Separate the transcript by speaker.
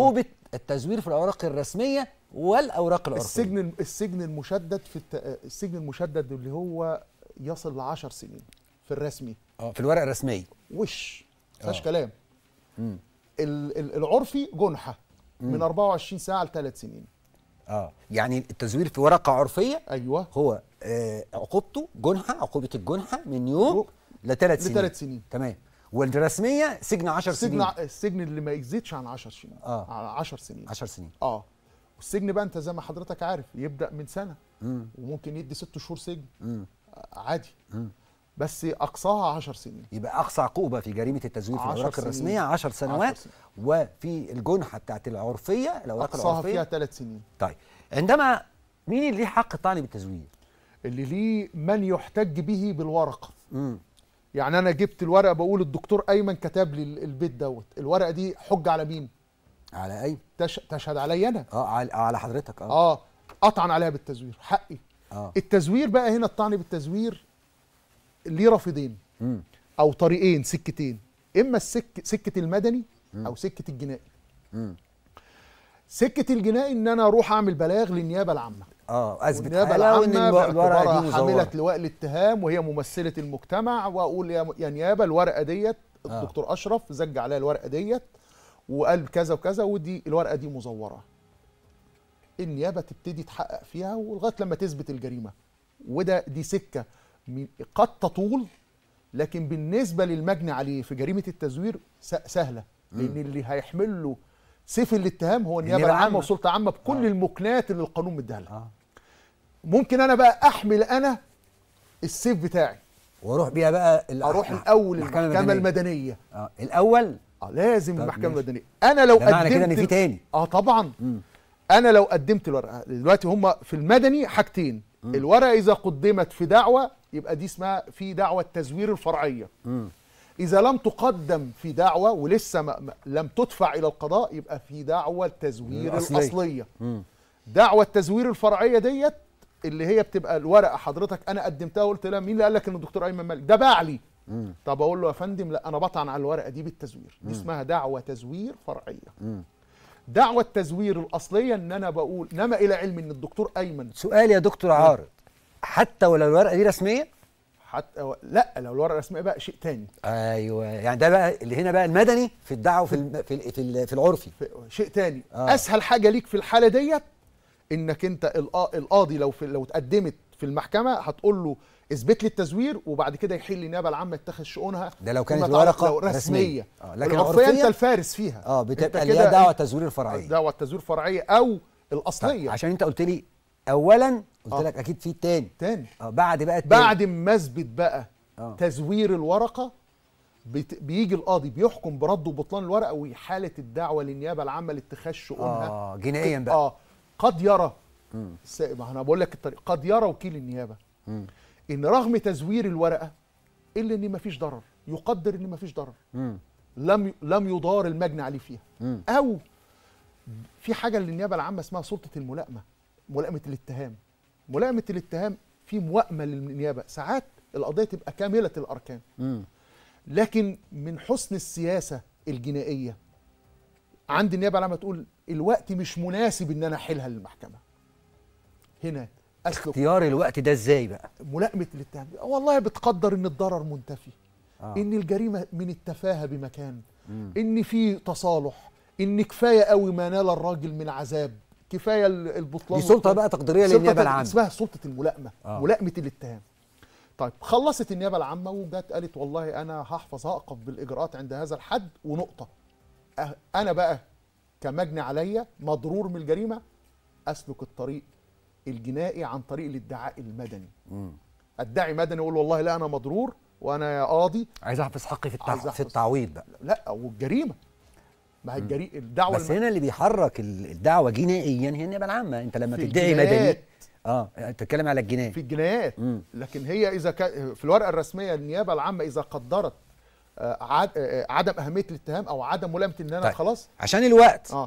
Speaker 1: عقوبه التزوير في الاوراق الرسميه والاوراق العرفيه السجن السجن المشدد في الت... السجن المشدد اللي هو يصل ل 10 سنين في الرسمي اه في الورق الرسمي وش آه. مفيش كلام ال... العرفي جنحه مم. من 24 ساعه لثلاث سنين اه يعني التزوير في ورقه عرفيه ايوه هو آه عقوبته جنحه عقوبه الجنحه من يوم لثلاث سنين لثلاث سنين تمام والرسميه سجن 10 سنين السجن اللي ما يزيدش عن 10 سنين اه 10 سنين 10 سنين اه والسجن بقى انت زي ما حضرتك عارف يبدا من سنه مم. وممكن يدي ست شهور سجن مم. آه، عادي مم. بس اقصاها 10 سنين يبقى اقصى عقوبه في جريمه التزوير في الاوراق الرسميه 10 سنوات عشر وفي الجنحه بتاعت العرفيه الاوراق العرفيه أقصاها فيها 3 سنين طيب عندما مين اللي ليه حق الطعن بالتزوير اللي ليه من يحتج به بالورقه مم. يعني انا جبت الورقه بقول الدكتور ايمن كتب لي البيت دوت الورقه دي حجه على مين على ايمن تش... تشهد عليا انا اه على حضرتك اه اه اطعن عليها بالتزوير حقي آه. التزوير بقى هنا الطعن بالتزوير ليه رافضين او طريقين سكتين اما السك سكه المدني مم. او سكه الجنائي مم. سكه الجنائي ان انا اروح اعمل بلاغ للنيابه العامه اه اثبت النيابه العامه باعتبارها حامله لواء الاتهام وهي ممثله المجتمع واقول يا, يا نيابه الورقه ديت آه. الدكتور آه. اشرف زج عليها الورقه ديت وقال كذا وكذا ودي الورقه دي مزوره النيابه تبتدي تحقق فيها ولغايه لما تثبت الجريمه وده دي سكه قد تطول لكن بالنسبه للمجني عليه في جريمه التزوير سهله لان اللي هيحمل له سيف الاتهام هو يعني النيابه العامه والسلطه العامه بكل آه. المكنات اللي القانون مديها لها آه. ممكن انا بقى احمل انا السيف بتاعي واروح بيها بقى اروح الاول المحكمه المدنية. المدنيه آه. الاول آه لازم المحكمه المدنيه انا لو قدمت معنى كده ان في تاني اه طبعا م. انا لو قدمت الورقه دلوقتي هم في المدني حاجتين الورقه اذا قدمت في دعوه يبقى دي اسمها في دعوه التزوير الفرعيه م. إذا لم تقدم في دعوة ولسه ما لم تدفع إلى القضاء يبقى في دعوة التزوير الأصلية, الأصلية. دعوة التزوير الفرعية ديت اللي هي بتبقى الورقة حضرتك أنا قدمتها وقلت لها مين اللي قال لك إن الدكتور أيمن مالك ده باع لي مم. طب أقول له يا فندم لا أنا بطعن على الورقة دي بالتزوير دي اسمها دعوة تزوير فرعية مم. دعوة التزوير الأصلية إن أنا بقول نما إلى علم إن الدكتور أيمن سؤال يا دكتور عارض حتى ولو الورقة دي رسمية حتى لا لو الورقه الرسميه بقى شيء تاني ايوه يعني ده بقى اللي هنا بقى المدني في الدعوه في الم... في في, في العرفي في شيء تاني آه. اسهل حاجه ليك في الحاله ديت انك انت القاضي لو في لو اتقدمت في المحكمه هتقول له اثبت لي التزوير وبعد كده يحل النيابه العامه يتخذ شؤونها ده لو كانت الورقه رسميه, رسمية. آه لكن العرفيه انت الفارس فيها اه بتبقى ليها دعوه تزوير فرعيه دعوه تزوير فرعيه او طيب، الاصليه عشان انت قلت لي اولا قلت آه. لك اكيد في تاني تاني اه بعد بقى التاني. بعد ما اثبت بقى آه. تزوير الورقه بت... بيجي القاضي بيحكم برد وبطلان الورقه وحاله الدعوه للنيابه العامه لاتخاذ شؤونها اه جنائيا بقى اه قد يرى ما انا بقول لك الطريق قد يرى وكيل النيابه م. ان رغم تزوير الورقه الا ان مفيش ضرر يقدر ان مفيش ضرر م. لم لم يضار المجني عليه فيها م. او في حاجه للنيابه العامه اسمها سلطه الملائمه ملائمه الاتهام ملائمه الاتهام في موائمه للنيابه ساعات القضيه تبقى كامله الاركان م. لكن من حسن السياسه الجنائيه عند النيابه لما تقول الوقت مش مناسب ان انا احيلها للمحكمه هنا أسلك اختيار الوقت ده ازاي بقى ملائمه الاتهام والله بتقدر ان الضرر منتفي آه. ان الجريمه من التفاهه بمكان مم. ان في تصالح ان كفايه قوي ما نال الراجل من عذاب كفايه البطلان دي سلطه بقى تقديريه للنيابه العامه اسمها سلطه الملائمه آه. ملائمه الاتهام طيب خلصت النيابه العامه وجت قالت والله انا هحفظ هقف بالاجراءات عند هذا الحد ونقطه أه، انا بقى كمجني عليا مضرور من الجريمه اسلك الطريق الجنائي عن طريق الادعاء المدني م. ادعي مدني اقول والله لا انا مضرور وانا يا قاضي عايز احفظ حقي في, التع... في التعويض بقى لا والجريمه ما هي الجريء الدعوه بس الم... هنا اللي بيحرك الدعوه جنائيا هي النيابه العامه انت لما تدعي مدني اه تتكلم على الجنايات في الجنايات مم. لكن هي اذا ك... في الورقه الرسميه النيابه العامه اذا قدرت آه، آه، عدم اهميه الاتهام او عدم ملامه ان انا طيب. خلاص عشان الوقت آه.